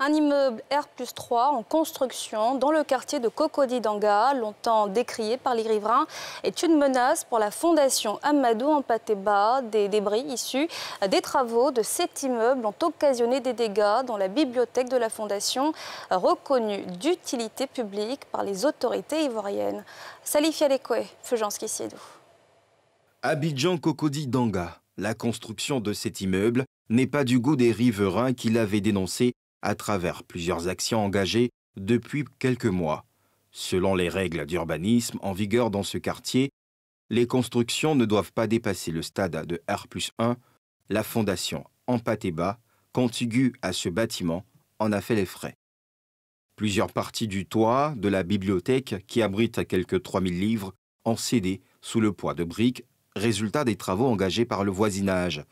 un immeuble R 3 en construction dans le quartier de Cocody-Danga, longtemps décrié par les riverains, est une menace pour la fondation Amadou en Des débris issus des travaux de cet immeuble ont occasionné des dégâts dans la bibliothèque de la fondation, reconnue d'utilité publique par les autorités ivoiriennes. Salif Abidjan Cocody-Danga. La construction de cet immeuble n'est pas du goût des riverains qui l'avaient dénoncé à travers plusieurs actions engagées depuis quelques mois. Selon les règles d'urbanisme en vigueur dans ce quartier, les constructions ne doivent pas dépasser le stade de R 1. La fondation Empateba, contiguë à ce bâtiment, en a fait les frais. Plusieurs parties du toit de la bibliothèque, qui abrite quelques 3000 livres, ont cédé sous le poids de briques, résultat des travaux engagés par le voisinage.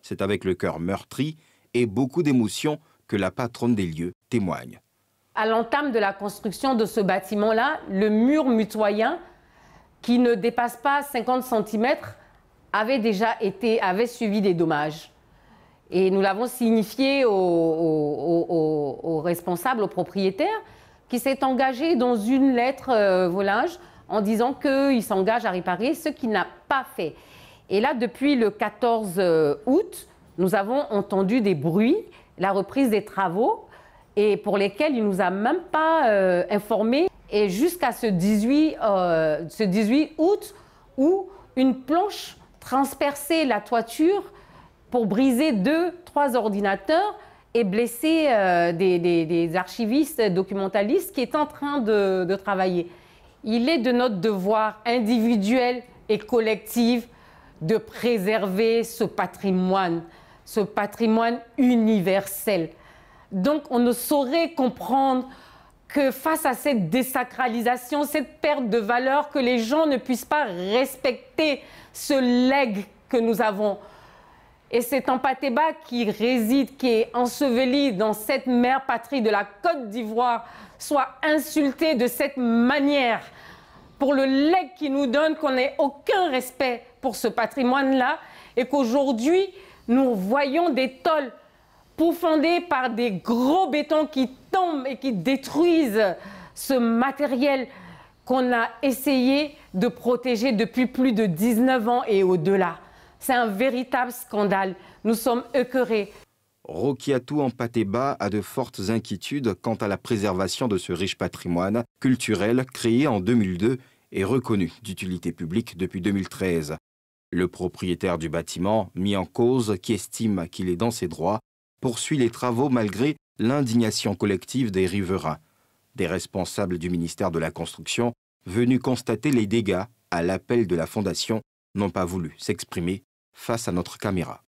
C'est avec le cœur meurtri et beaucoup d'émotions que la patronne des lieux témoigne. À l'entame de la construction de ce bâtiment-là, le mur mutoyen, qui ne dépasse pas 50 cm, avait déjà été, avait suivi des dommages. Et nous l'avons signifié aux, responsables, aux propriétaires, qui s'est engagé dans une lettre euh, volage en disant qu'il s'engage à réparer ce qu'il n'a pas fait. Et là, depuis le 14 euh, août, nous avons entendu des bruits, la reprise des travaux, et pour lesquels il ne nous a même pas euh, informé. informés. Et jusqu'à ce, euh, ce 18, août, où une planche transperçait la toiture pour briser deux, trois ordinateurs et blesser euh, des, archivistes, documentalistes qui étaient en train de, de travailler. Il est de notre devoir individuel et collectif de préserver ce patrimoine ce patrimoine universel. Donc on ne saurait comprendre que face à cette désacralisation, cette perte de valeur, que les gens ne puissent pas respecter ce legs que nous avons. Et c'est Empatéba qui réside, qui est enseveli dans cette mère patrie de la Côte d'Ivoire, soit insulté de cette manière pour le legs qui nous donne qu'on n'ait aucun respect pour ce patrimoine-là et qu'aujourd'hui, nous voyons des tôles profondées par des gros bétons qui tombent et qui détruisent ce matériel qu'on a essayé de protéger depuis plus de 19 ans et au-delà. C'est un véritable scandale. Nous sommes écœurés. Rokiatou Empateba a de fortes inquiétudes quant à la préservation de ce riche patrimoine culturel créé en 2002 et reconnu d'utilité publique depuis 2013. Le propriétaire du bâtiment, mis en cause, qui estime qu'il est dans ses droits, poursuit les travaux malgré l'indignation collective des riverains. Des responsables du ministère de la Construction, venus constater les dégâts à l'appel de la Fondation, n'ont pas voulu s'exprimer face à notre caméra.